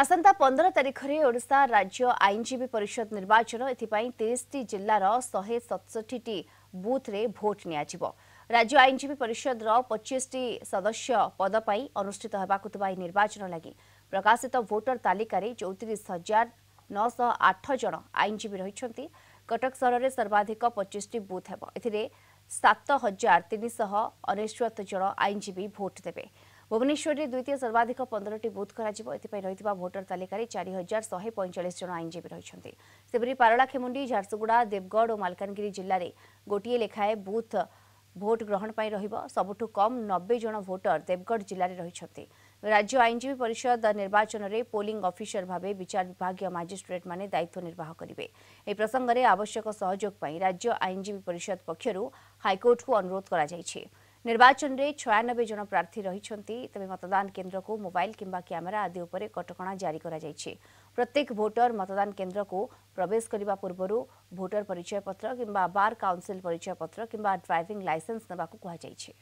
ଆସନ୍ତା ପନ୍ଦର ତାରିଖରେ ଓଡ଼ିଶା ରାଜ୍ୟ ଆଇନଜୀବୀ ପରିଷଦ ନିର୍ବାଚନ ଏଥିପାଇଁ ତିରିଶଟି ଜିଲ୍ଲାର ଶହେ ସତଷଠିଟି ବୁଥ୍ରେ ଭୋଟ୍ ନିଆଯିବ ରାଜ୍ୟ ଆଇନଜୀବୀ ପରିଷଦର ପଚିଶଟି ସଦସ୍ୟ ପଦ ପାଇଁ ଅନୁଷ୍ଠିତ ହେବାକୁ ଥିବା ଏହି ନିର୍ବାଚନ ଲାଗି ପ୍ରକାଶିତ ଭୋଟର ତାଲିକାରେ ଚଉତିରିଶ ହଜାର ନଅଶହ ଆଠ ଜଣ ଆଇନଜୀବୀ ରହିଛନ୍ତି କଟକ ସହରରେ ସର୍ବାଧିକ ପଚିଶଟି ବୁଥ୍ ହେବ ଏଥିରେ ସାତ ହଜାର ତିନିଶହ ଅନେଶ୍ୱତ ଜଣ ଆଇନଜୀବୀ ଭୋଟ୍ ଦେବେ ভুবনেশ্বরের দ্বিতীয় সর্বাধিক পনেরটি বুথ করা এপাই রয়েছে ভোটর তালিকার চারি হাজার শহে পঁয়চাশ জন আইনজীবী রয়েছেন সেপরি পারলাখেমুন্ডি ঝারসুগুড়া দেবগড় ও মালকানগিরি জেলার গোটিয়ে লেখায়ে বুথ ভোট গ্রহণ পাই রহব সবুঠু কম নবে জন ভোটর দেবগড় জেলায় রয়েছেন রাজ্য আইনজীবী পরিষদ নির্বাচনের পোলিং অফিসর ভাবে বিচার বিভাগীয় মাজিষ্ট্রেট মানে দায়িত্ব নির্বাহ করবে এই প্রসঙ্গে আবশ্যক সহযোগ পাই রাজ্য আইনজীবী পরিষদ পক্ষ হাইকোর্টক অনুরোধ করা যাইছে ନିର୍ବାଚନରେ ଛୟାନବେ ଜଣ ପ୍ରାର୍ଥୀ ରହିଛନ୍ତି ତେବେ ମତଦାନ କେନ୍ଦ୍ରକୁ ମୋବାଇଲ କିମ୍ବା କ୍ୟାମେରା ଆଦି ଉପରେ କଟକଣା ଜାରି କରାଯାଇଛି ପ୍ରତ୍ୟେକ ଭୋଟର ମତଦାନ କେନ୍ଦ୍ରକୁ ପ୍ରବେଶ କରିବା ପୂର୍ବରୁ ଭୋଟର ପରିଚୟପତ୍ର କିମ୍ବା ବାର୍ କାଉନ୍ସିଲ୍ ପରିଚୟପତ୍ର କିମ୍ବା ଡ୍ରାଇଭିଂ ଲାଇସେନ୍ସ ନେବାକୁ କୁହାଯାଇଛି